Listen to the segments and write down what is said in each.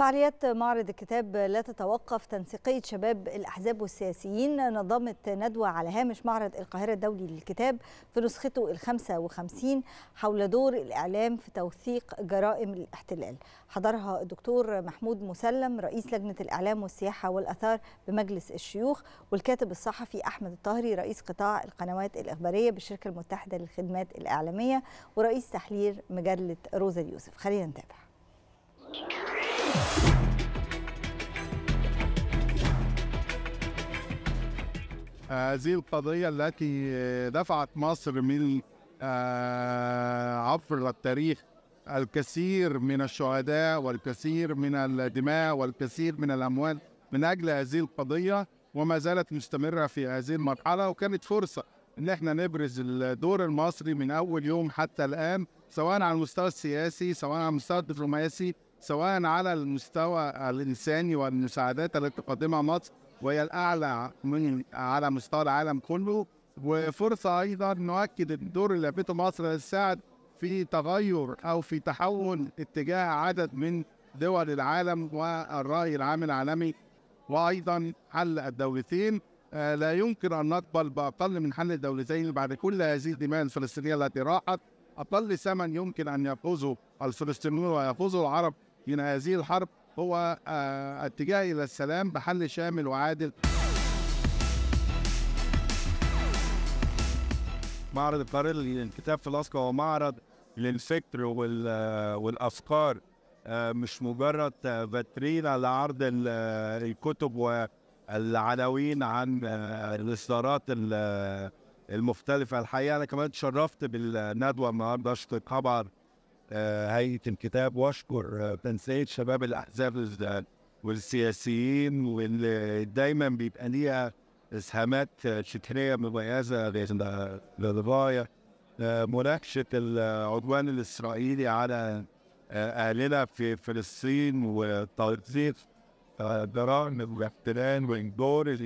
فعاليات معرض الكتاب لا تتوقف تنسيقية شباب الأحزاب والسياسيين نظمت ندوة على هامش معرض القاهرة الدولي للكتاب في نسخته الخمسة وخمسين حول دور الإعلام في توثيق جرائم الاحتلال حضرها الدكتور محمود مسلم رئيس لجنة الإعلام والسياحة والأثار بمجلس الشيوخ والكاتب الصحفي أحمد الطهري رئيس قطاع القنوات الإخبارية بالشركة المتحدة للخدمات الإعلامية ورئيس تحرير مجلة روزا اليوسف خلينا نتابع هذه القضية التي دفعت مصر من آه، عبر التاريخ الكثير من الشهداء والكثير من الدماء والكثير من الأموال من أجل هذه القضية وما زالت مستمرة في هذه المرحلة وكانت فرصة إن احنا نبرز الدور المصري من أول يوم حتى الآن سواء على المستوى السياسي سواء على المستوى الدبلوماسي سواء على المستوى الانساني والمساعدات التي تقدمها مصر وهي الاعلى من على مستوى العالم كله وفرصه ايضا نؤكد الدور اللي لعبته مصر تساعد في تغير او في تحول اتجاه عدد من دول العالم والراي العام العالمي وايضا حل الدولتين آه، لا يمكن ان نقبل باقل من حل الدولتين بعد كل هذه الدماء الفلسطينيه التي راحت اقل ثمن يمكن ان يقوزه الفلسطينيون ويقوزه العرب من هذه الحرب هو آه، اتجاه إلى السلام بحل شامل وعادل معرض القرار للكتاب في الاسكا هو معرض للفكر آه، والأفكار آه، مش مجرد فاترين على عرض الكتب والعناوين عن الإصدارات المختلفة الحقيقة أنا كمان اتشرفت بالندوة النهاردة أشكر طبعا آه، هيئه الكتاب واشكر آه، تنسيق شباب الاحزاب والسياسيين واللي دايما بيبقى ليها اسهامات آه، شتريه مميزه للغايه مناقشه العدوان الاسرائيلي على اهلنا في فلسطين وتوثيق الجرائم والاحتلال والدور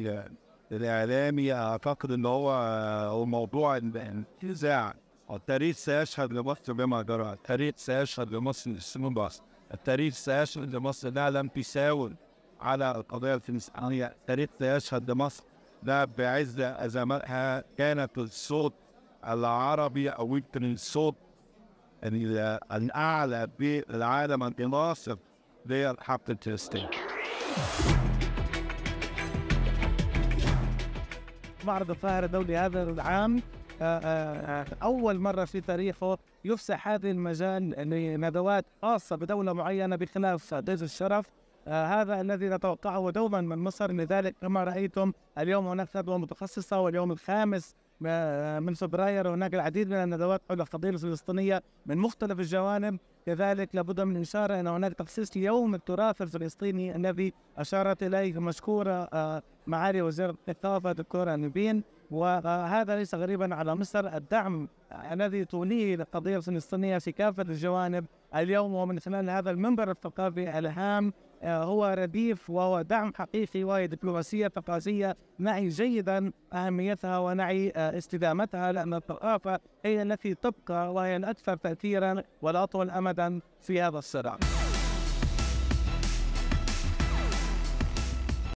الاعلامي اعتقد ان هو موضوع انتزاع التاريخ سيشهد لمصر بما جرى التاريخ سيشهد لمصر السنين بس التاريخ سيشهد لمصر لا لم تساول على القضية الفلسطينية التاريخ سيشهد لمصر لا بعز أزمتها كانت الصوت العربي أو يمكن الصوت الأعلى بالعالم المناصر للحق الفلسطيني معرض القاهرة الدولي هذا العام آه، آه، آه، أول مرة في تاريخه يفسح هذا المجال لندوات خاصة بدولة معينة بخلاف ضيف الشرف هذا الذي نتوقعه دوما من مصر لذلك كما رأيتم اليوم هناك ندوة متخصصة واليوم الخامس من فبراير هناك العديد من الندوات حول القضية الفلسطينية من مختلف الجوانب كذلك لابد من إشارة أن هناك تخصيص ليوم التراث الفلسطيني الذي أشارت إليه مشكورة معالي وزير الثقافة دكتورة نبين وهذا ليس غريبا على مصر الدعم الذي توليه للقضية الفلسطينية في كافة الجوانب اليوم ومن خلال هذا المنبر الثقافي الهام آه، هو رديف وهو دعم حقيقي وهي دبلوماسية ثقافية نعي جيدا أهميتها ونعي آه، استدامتها لأن الثقافة هي التي تبقى وهي الأكثر تأثيرا والأطول أمدا في هذا الصراع